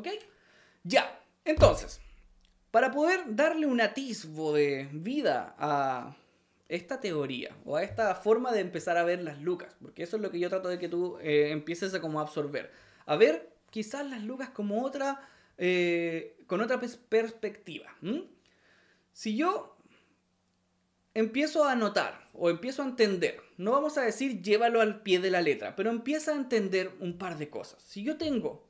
¿Ok? Ya, entonces, para poder darle un atisbo de vida a esta teoría o a esta forma de empezar a ver las lucas, porque eso es lo que yo trato de que tú eh, empieces a como absorber, a ver quizás las lucas como otra, eh, con otra perspectiva. Si yo empiezo a notar o empiezo a entender, no vamos a decir llévalo al pie de la letra, pero empieza a entender un par de cosas. Si yo tengo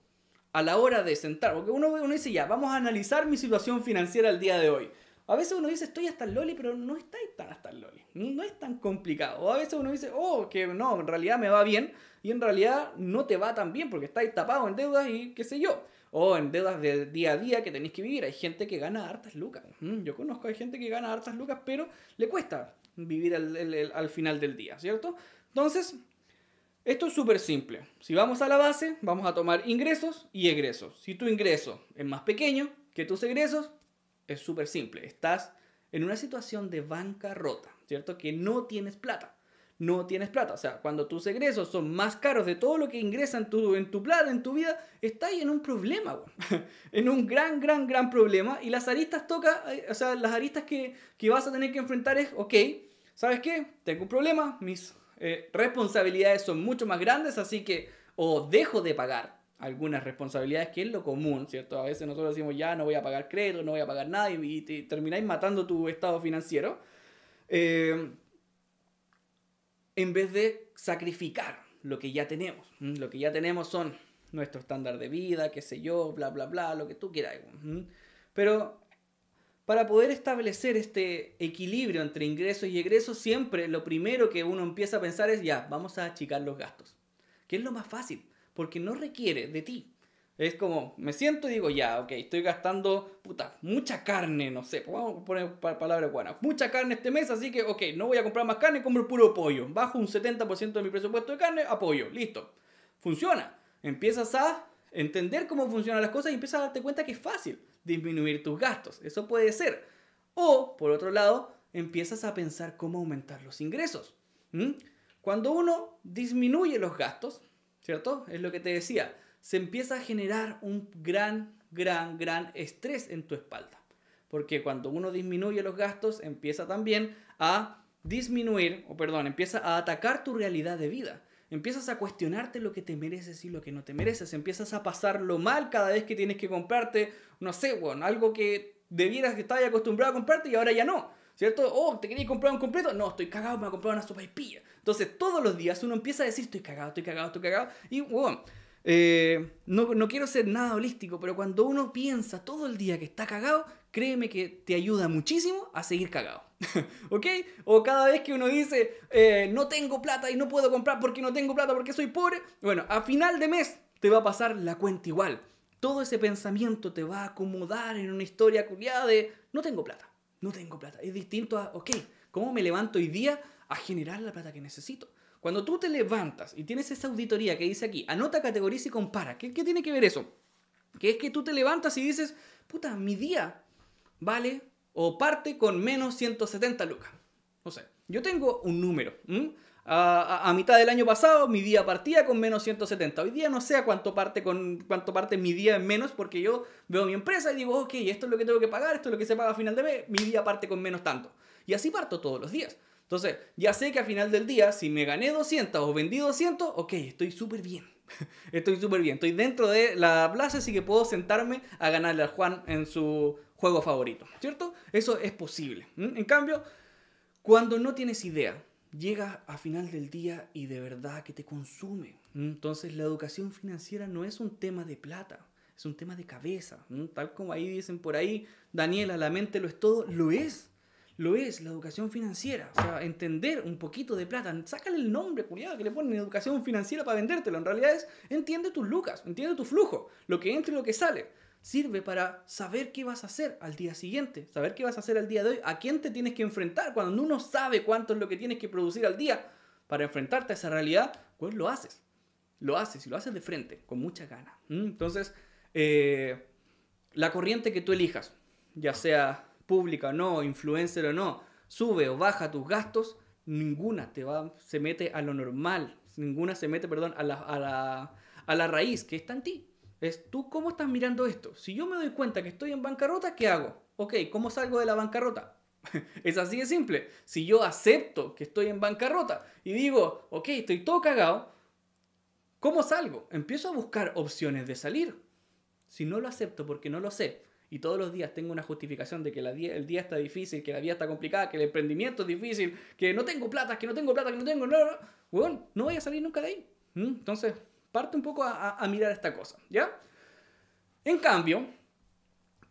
a la hora de sentar, porque uno, uno dice ya, vamos a analizar mi situación financiera al día de hoy. A veces uno dice, estoy hasta el loli, pero no está tan hasta el loli. No es tan complicado. O a veces uno dice, oh, que no, en realidad me va bien. Y en realidad no te va tan bien porque estáis tapado en deudas y qué sé yo. O en deudas del día a día que tenéis que vivir. Hay gente que gana hartas lucas. Yo conozco a gente que gana hartas lucas, pero le cuesta vivir al final del día, ¿cierto? Entonces, esto es súper simple. Si vamos a la base, vamos a tomar ingresos y egresos. Si tu ingreso es más pequeño que tus egresos, es súper simple. Estás en una situación de bancarrota, ¿cierto? Que no tienes plata. No tienes plata. O sea, cuando tus egresos son más caros de todo lo que ingresa en tu, en tu plata, en tu vida, estás en un problema, en un gran, gran, gran problema. Y las aristas toca, eh, o sea, las aristas que, que vas a tener que enfrentar es, ok, ¿sabes qué? Tengo un problema, mis eh, responsabilidades son mucho más grandes, así que o dejo de pagar algunas responsabilidades, que es lo común, ¿cierto? A veces nosotros decimos, ya no voy a pagar crédito, no voy a pagar nada, y, termináis matando tu estado financiero, eh, en vez de sacrificar lo que ya tenemos. Lo que ya tenemos son nuestro estándar de vida, qué sé yo, bla, bla, bla, lo que tú quieras. Pero para poder establecer este equilibrio entre ingresos y egresos, siempre lo primero que uno empieza a pensar es, ya, vamos a achicar los gastos, que es lo más fácil, porque no requiere de ti. Es como, me siento y digo, ya, ok, estoy gastando, mucha carne, no sé, vamos a poner palabra buena, mucha carne este mes, así que, ok, no voy a comprar más carne, compro puro pollo, bajo un 70% de mi presupuesto de carne, apoyo, listo. Funciona. Empiezas a entender cómo funcionan las cosas y empiezas a darte cuenta que es fácil disminuir tus gastos. Eso puede ser. O, por otro lado, empiezas a pensar cómo aumentar los ingresos. Cuando uno disminuye los gastos, ¿cierto? Es lo que te decía, se empieza a generar un gran, gran, gran estrés en tu espalda. Porque cuando uno disminuye los gastos, empieza también a disminuir, o perdón, empieza a atacar tu realidad de vida. Empiezas a cuestionarte lo que te mereces y lo que no te mereces. Empiezas a pasar lo mal cada vez que tienes que comprarte, no sé, bueno, algo que debieras que estabas acostumbrado a comprarte y ahora ya no. ¿Cierto? Oh, ¿te querías comprar un completo? No, estoy cagado, me voy a una sopa y pilla. Entonces, todos los días uno empieza a decir, estoy cagado, estoy cagado, estoy cagado. Y, bueno, eh, no, no quiero ser nada holístico, pero cuando uno piensa todo el día que está cagado, créeme que te ayuda muchísimo a seguir cagado. ¿Ok? O cada vez que uno dice, eh, no tengo plata y no puedo comprar porque no tengo plata, porque soy pobre, bueno, a final de mes te va a pasar la cuenta igual. Todo ese pensamiento te va a acomodar en una historia culiada de, no tengo plata, no tengo plata. Es distinto a, ok, ¿cómo me levanto hoy día a generar la plata que necesito? Cuando tú te levantas y tienes esa auditoría que dice aquí, anota, categoriza y compara. ¿Qué, qué tiene que ver eso? Que es que tú te levantas y dices, puta, mi día vale o parte con menos 170 lucas. No sé, sea, yo tengo un número. A, mitad del año pasado mi día partía con menos 170. Hoy día no sé a cuánto parte, con, cuánto parte mi día en menos porque yo veo mi empresa y digo, ok, esto es lo que tengo que pagar, esto es lo que se paga a final de mes, mi día parte con menos tanto. Y así parto todos los días. Entonces, ya sé que a final del día, si me gané 200 o vendí 200, ok, estoy súper bien. Estoy súper bien. Estoy dentro de la plaza, así que puedo sentarme a ganarle al Juan en su juego favorito, ¿cierto? Eso es posible. En cambio, cuando no tienes idea, llegas a final del día y de verdad que te consume. Entonces la educación financiera no es un tema de plata, es un tema de cabeza. Tal como ahí dicen por ahí, Daniela, la mente lo es todo, lo es. Lo es, la educación financiera. O sea, entender un poquito de plata. Sácale el nombre, culiado, que le ponen educación financiera para vendértelo. En realidad es, entiende tus lucas, entiende tu flujo, lo que entra y lo que sale sirve para saber qué vas a hacer al día siguiente, saber qué vas a hacer al día de hoy, a quién te tienes que enfrentar. Cuando uno sabe cuánto es lo que tienes que producir al día para enfrentarte a esa realidad, pues lo haces. Lo haces y lo haces de frente, con mucha gana. ¿Mm? Entonces, eh, la corriente que tú elijas, ya sea pública o no, influencer o no, sube o baja tus gastos, ninguna se mete a lo normal, ninguna se mete, perdón, a la raíz que está en ti. Es tú cómo estás mirando esto. Si yo me doy cuenta que estoy en bancarrota, ¿qué hago? Ok, ¿cómo salgo de la bancarrota? es así de simple. Si yo acepto que estoy en bancarrota y digo, ok, estoy todo cagado, ¿cómo salgo? Empiezo a buscar opciones de salir. Si no lo acepto porque no lo sé y todos los días tengo una justificación de que el día está difícil, que la vida está complicada, que el emprendimiento es difícil, que no tengo plata, que no tengo plata, que no tengo... No, no, no, no voy a salir nunca de ahí. ¿Mm? Entonces, parte un poco a, a, mirar esta cosa, ¿ya? En cambio,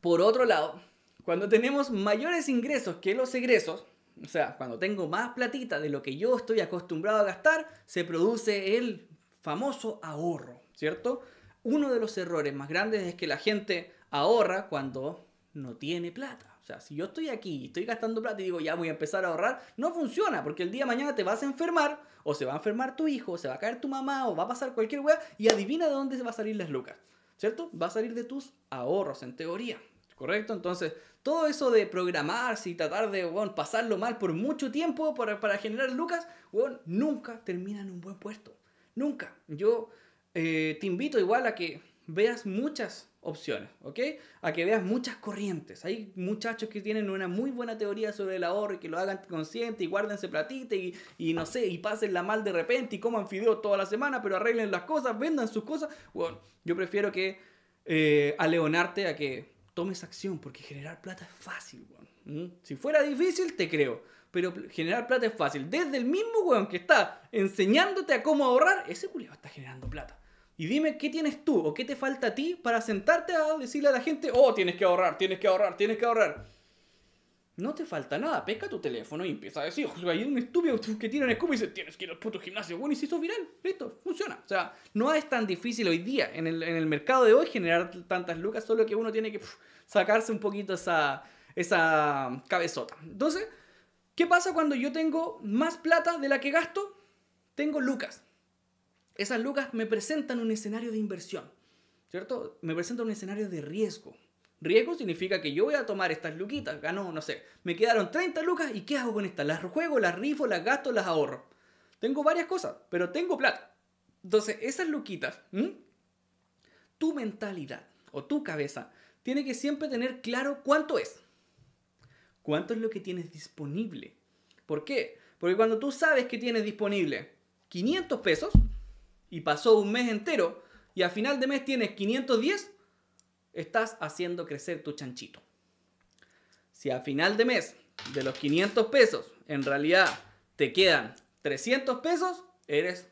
por otro lado, cuando tenemos mayores ingresos que los egresos, o sea, cuando tengo más platita de lo que yo estoy acostumbrado a gastar, se produce el famoso ahorro, ¿cierto? Uno de los errores más grandes es que la gente ahorra cuando no tiene plata sea, si yo estoy aquí y estoy gastando plata y digo, ya voy a empezar a ahorrar, no funciona, porque el día de mañana te vas a enfermar, o se va a enfermar tu hijo, o se va a caer tu mamá, o va a pasar cualquier weá, y adivina de dónde se va a salir las lucas, ¿cierto? Va a salir de tus ahorros, en teoría, ¿correcto? Entonces, todo eso de programarse y tratar de, pasarlo mal por mucho tiempo para, generar lucas, bueno, nunca termina en un buen puesto, nunca. Yo eh, te invito igual a que veas muchas opciones, ¿ok? A que veas muchas corrientes. Hay muchachos que tienen una muy buena teoría sobre el ahorro y que lo hagan consciente y guárdense platita y, y no sé, y la mal de repente y coman fideos toda la semana, pero arreglen las cosas, vendan sus cosas. Bueno, yo prefiero que eh, aleonarte a que tomes acción, porque generar plata es fácil, weón. ¿Mm? Si fuera difícil, te creo. Pero generar plata es fácil. Desde el mismo weón que está enseñándote a cómo ahorrar, ese culiado está generando plata. Y dime qué tienes tú o qué te falta a ti para sentarte a decirle a la gente, oh, tienes que ahorrar, tienes que ahorrar, tienes que ahorrar. No te falta nada, pesca tu teléfono y empieza a decir, hay un estúpido que tiene una y dice, tienes que ir al puto gimnasio, bueno, y si eso viral, listo, funciona. O sea, no es tan difícil hoy día, en el, en el mercado de hoy, generar tantas lucas, solo que uno tiene que sacarse un poquito esa, esa cabezota. Entonces, ¿qué pasa cuando yo tengo más plata de la que gasto? Tengo lucas, esas lucas me presentan un escenario de inversión, ¿cierto? Me presentan un escenario de riesgo. Riesgo significa que yo voy a tomar estas luquitas, ganó, no sé, me quedaron 30 lucas y ¿qué hago con estas? Las juego, las rifo, las gasto, las ahorro. Tengo varias cosas, pero tengo plata. Entonces, esas luquitas, tu mentalidad o tu cabeza tiene que siempre tener claro cuánto es. ¿Cuánto es lo que tienes disponible? ¿Por qué? Porque cuando tú sabes que tienes disponible 500 pesos, y pasó un mes entero y a final de mes tienes 510, estás haciendo crecer tu chanchito. Si a final de mes de los 500 pesos en realidad te quedan 300 pesos, eres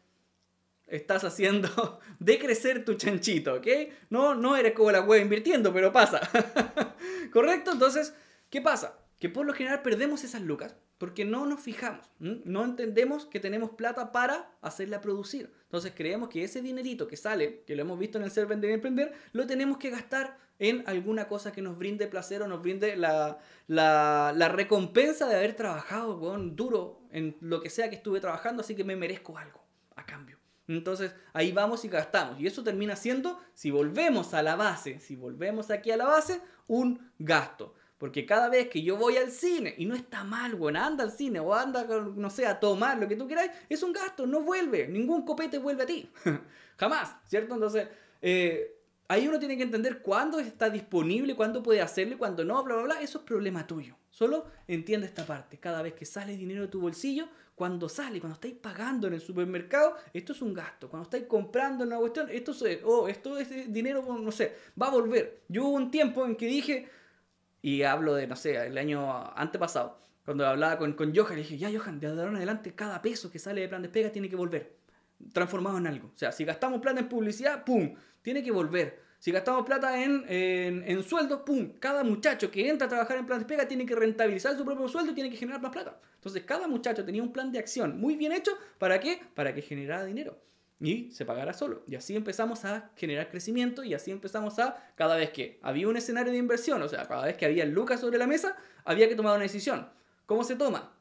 estás haciendo decrecer tu chanchito, ¿ok? No, no eres como la web invirtiendo, pero pasa. ¿Correcto? Entonces, ¿qué pasa? que por lo general perdemos esas lucas porque no nos fijamos, no entendemos que tenemos plata para hacerla producir. Entonces creemos que ese dinerito que sale, que lo hemos visto en el ser, vender emprender, lo tenemos que gastar en alguna cosa que nos brinde placer o nos brinde la, la recompensa de haber trabajado con duro en lo que sea que estuve trabajando, así que me merezco algo a cambio. Entonces ahí vamos y gastamos. Y eso termina siendo, si volvemos a la base, si volvemos aquí a la base, un gasto. Porque cada vez que yo voy al cine, y no está mal, bueno anda al cine o anda, no sé, a tomar lo que tú quieras es un gasto, no vuelve, ningún copete vuelve a ti. Jamás, ¿cierto? Entonces, eh, ahí uno tiene que entender cuándo está disponible, cuándo puede hacerlo y cuándo no, bla, bla, bla. Eso es problema tuyo. Solo entiende esta parte. Cada vez que sale dinero de tu bolsillo, cuando sale, cuando estáis pagando en el supermercado, esto es un gasto. Cuando estáis comprando una cuestión, esto oh, esto es eh, dinero, no sé, va a volver. Yo hubo un tiempo en que dije, y hablo de, no sé, el año antepasado, cuando hablaba con, con Johan, le dije, ya Johan, de ahora en adelante cada peso que sale de plan despega tiene que volver, transformado en algo. O sea, si gastamos plata en publicidad, ¡pum! Tiene que volver. Si gastamos plata en, en, en sueldos, ¡pum! Cada muchacho que entra a trabajar en plan despega tiene que rentabilizar su propio sueldo y tiene que generar más plata. Entonces, cada muchacho tenía un plan de acción muy bien hecho. ¿Para qué? Para que generara dinero y se pagara solo. Y así empezamos a generar crecimiento y así empezamos a, cada vez que había un escenario de inversión, o sea, cada vez que había lucas sobre la mesa, había que tomar una decisión. ¿Cómo se toma?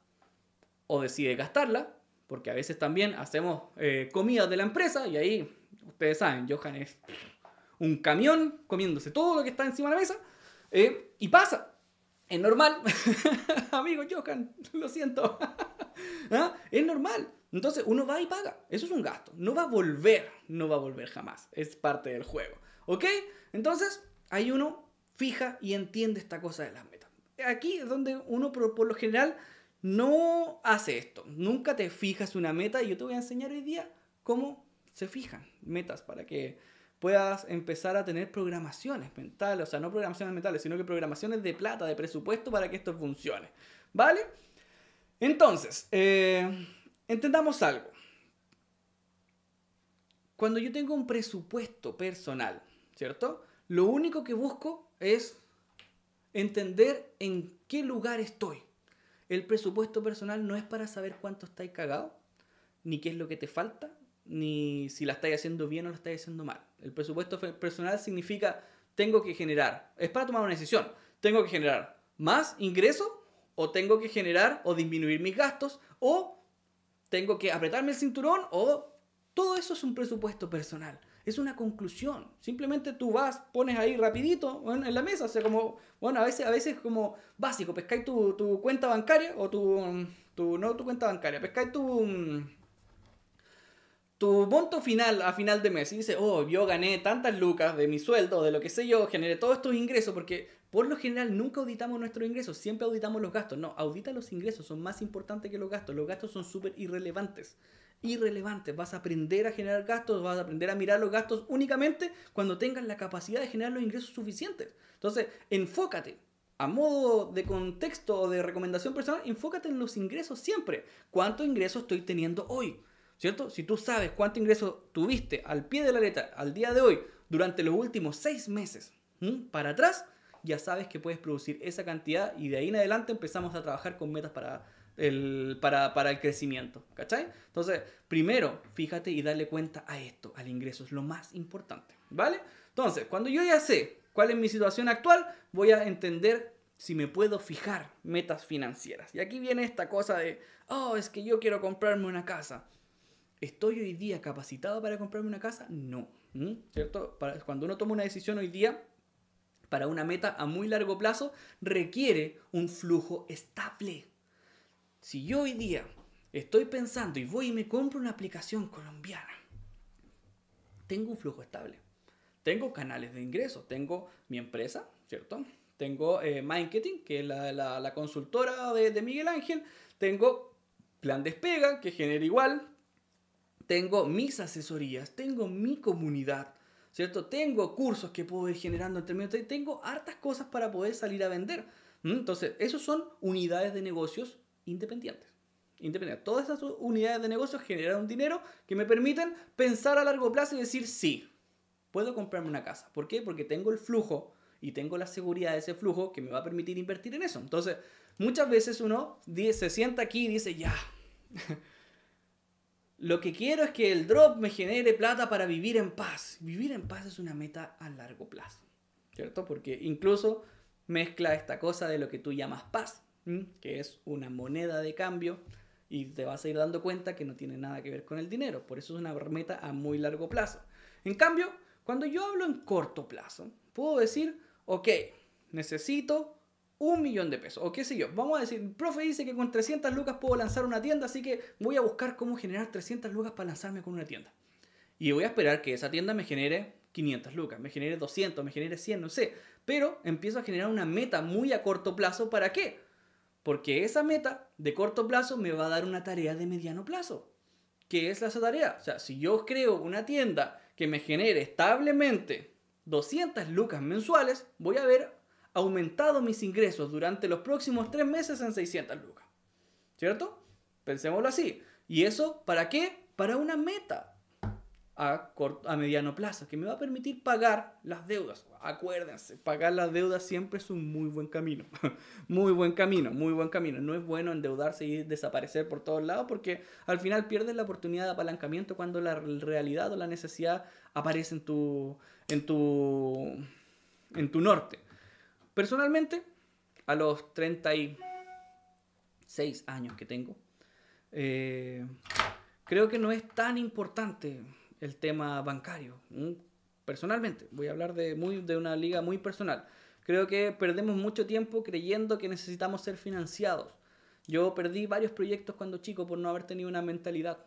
O decide gastarla, porque a veces también hacemos eh, comidas de la empresa y ahí, ustedes saben, Johan es un camión comiéndose todo lo que está encima de la mesa eh, y pasa. Es normal, amigo Johan, lo siento. ¿Ah? Es normal. Entonces uno va y paga. Eso es un gasto. No va a volver, no va a volver jamás. Es parte del juego. ¿Ok? Entonces ahí uno fija y entiende esta cosa de las metas. Aquí es donde uno por lo general no hace esto. Nunca te fijas una meta y yo te voy a enseñar hoy día cómo se fijan metas para que puedas empezar a tener programaciones mentales, o sea, no programaciones mentales, sino que programaciones de plata, de presupuesto para que esto funcione. ¿Vale? Entonces, eh, Entendamos algo. Cuando yo tengo un presupuesto personal, ¿cierto? Lo único que busco es entender en qué lugar estoy. El presupuesto personal no es para saber cuánto estáis cagado, ni qué es lo que te falta, ni si la estáis haciendo bien o la estáis haciendo mal. El presupuesto personal significa tengo que generar, es para tomar una decisión, tengo que generar más ingreso o tengo que generar o disminuir mis gastos o tengo que apretarme el cinturón o todo eso es un presupuesto personal. Es una conclusión. Simplemente tú vas, pones ahí rapidito en la mesa. O sea, como, bueno, a veces, a veces como básico, pescáis tu, tu cuenta bancaria o tu, mm, tu, no tu cuenta bancaria, pescáis tu mm, tu monto final a final de mes y dices, oh, yo gané tantas lucas de mi sueldo, de lo que sé yo, generé todos estos ingresos, porque por lo general nunca auditamos nuestros ingresos, siempre auditamos los gastos. No, audita los ingresos, son más importantes que los gastos. Los gastos son súper irrelevantes. Irrelevantes. Vas a aprender a generar gastos, vas a aprender a mirar los gastos únicamente cuando tengas la capacidad de generar los ingresos suficientes. Entonces, enfócate, a modo de contexto o de recomendación personal, enfócate en los ingresos siempre. ¿Cuántos ingresos estoy teniendo hoy? ¿cierto? Si tú sabes cuánto ingreso tuviste al pie de la letra al día de hoy durante los últimos seis meses para atrás, ya sabes que puedes producir esa cantidad y de ahí en adelante empezamos a trabajar con metas para el, para, para el crecimiento, ¿cachai? Entonces, primero, fíjate y dale cuenta a esto, al ingreso, es lo más importante, ¿vale? Entonces, cuando yo ya sé cuál es mi situación actual, voy a entender si me puedo fijar metas financieras. Y aquí viene esta cosa de, oh, es que yo quiero comprarme una casa. ¿Estoy hoy día capacitado para comprarme una casa? No. ¿Cierto? cuando uno toma una decisión hoy día para una meta a muy largo plazo, requiere un flujo estable. Si yo hoy día estoy pensando y voy y me compro una aplicación colombiana, tengo un flujo estable. Tengo canales de ingresos, tengo mi empresa, ¿cierto? Tengo eh, marketing, que es la, consultora de, Miguel Ángel, tengo plan despega, que genera igual, tengo mis asesorías, tengo mi comunidad, ¿cierto? Tengo cursos que puedo ir generando en términos de... Tengo hartas cosas para poder salir a vender. Entonces, esos son unidades de negocios independientes. Independientes. Todas esas unidades de negocios generan un dinero que me permiten pensar a largo plazo y decir, sí, puedo comprarme una casa. ¿Por qué? Porque tengo el flujo y tengo la seguridad de ese flujo que me va a permitir invertir en eso. Entonces, muchas veces uno se sienta aquí y dice, ya. Lo que quiero es que el drop me genere plata para vivir en paz. Vivir en paz es una meta a largo plazo, ¿cierto? Porque incluso mezcla esta cosa de lo que tú llamas paz, que es una moneda de cambio, y te vas a ir dando cuenta que no tiene nada que ver con el dinero. Por eso es una meta a muy largo plazo. En cambio, cuando yo hablo en corto plazo, puedo decir, ok, necesito un millón de pesos, o qué sé yo. Vamos a decir, profe dice que con 300 lucas puedo lanzar una tienda, así que voy a buscar cómo generar 300 lucas para lanzarme con una tienda. Y voy a esperar que esa tienda me genere 500 lucas, me genere 200, me genere 100, no sé. Pero empiezo a generar una meta muy a corto plazo, ¿para qué? Porque esa meta de corto plazo me va a dar una tarea de mediano plazo. ¿Qué es esa tarea? O sea, si yo creo una tienda que me genere establemente 200 lucas mensuales, voy a ver aumentado mis ingresos durante los próximos tres meses en 600 lucas. ¿Cierto? Pensémoslo así. ¿Y eso para qué? Para una meta a, corto, a mediano plazo que me va a permitir pagar las deudas. Acuérdense, pagar las deudas siempre es un muy buen camino. muy buen camino, muy buen camino. No es bueno endeudarse y desaparecer por todos lados porque al final pierdes la oportunidad de apalancamiento cuando la realidad o la necesidad aparece en tu, en tu, en tu norte. Personalmente, a los 36 años que tengo, eh, creo que no es tan importante el tema bancario. Personalmente, voy a hablar de, muy, de una liga muy personal. Creo que perdemos mucho tiempo creyendo que necesitamos ser financiados. Yo perdí varios proyectos cuando chico por no haber tenido una mentalidad.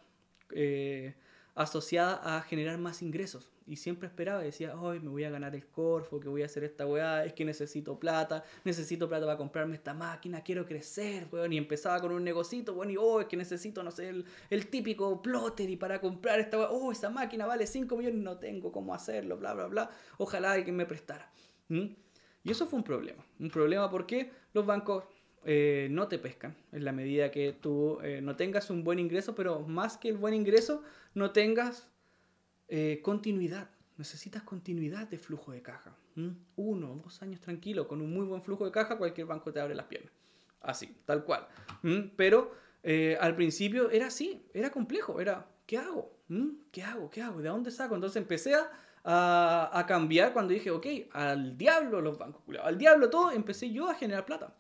Eh, asociada a generar más ingresos. Y siempre esperaba, decía, hoy me voy a ganar el Corfo, que voy a hacer esta weá, es que necesito plata, necesito plata para comprarme esta máquina, quiero crecer, weón. Y empezaba con un negocito, bueno, y oh, es que necesito, no sé, el, típico plotter y para comprar esta weá, oh, esa máquina vale 5 millones, no tengo cómo hacerlo, bla, bla, bla. Ojalá alguien me prestara. Y eso fue un problema. Un problema porque los bancos eh, no te pescan, en la medida que tú eh, no tengas un buen ingreso, pero más que el buen ingreso, no tengas eh, continuidad. Necesitas continuidad de flujo de caja. uno Uno, dos años tranquilo, con un muy buen flujo de caja, cualquier banco te abre las piernas. Así, tal cual. Pero al principio era así, era complejo, era, ¿qué hago? ¿Qué hago? ¿Qué hago? ¿De dónde saco? Entonces empecé a a, cambiar cuando dije, ok, al diablo los bancos, al diablo todo, empecé yo a generar plata.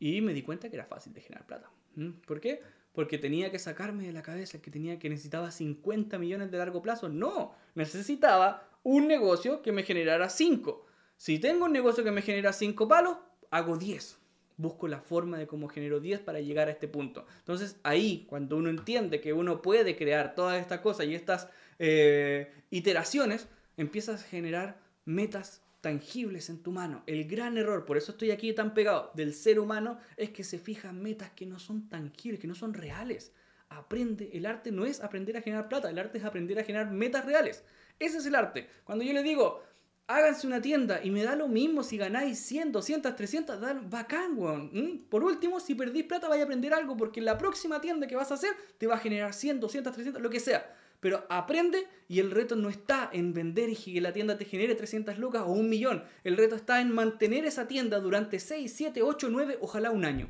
Y me di cuenta que era fácil de generar plata. ¿Mm? ¿Por qué? Porque tenía que sacarme de la cabeza que tenía que necesitaba 50 millones de largo plazo. No, necesitaba un negocio que me generara 5. Si tengo un negocio que me genera 5 palos, hago 10. Busco la forma de cómo genero 10 para llegar a este punto. Entonces ahí, cuando uno entiende que uno puede crear todas estas cosas y estas eh, iteraciones, empiezas a generar metas tangibles en tu mano. El gran error, por eso estoy aquí tan pegado, del ser humano es que se fija metas que no son tangibles, que no son reales. Aprende, el arte no es aprender a generar plata, el arte es aprender a generar metas reales. Ese es el arte. Cuando yo le digo, háganse una tienda y me da lo mismo si ganáis 100, 200, 300, da bacán, weón. Por último, si perdís plata, vais a aprender algo porque la próxima tienda que vas a hacer te va a generar 100, 200, 300, lo que sea. Pero aprende y el reto no está en vender y que la tienda te genere 300 lucas o un millón. El reto está en mantener esa tienda durante 6, 7, 8, 9, ojalá un año.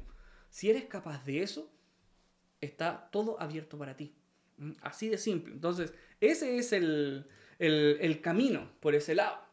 Si eres capaz de eso, está todo abierto para ti. Mm, así de simple. Entonces, ese es el, el camino por ese lado.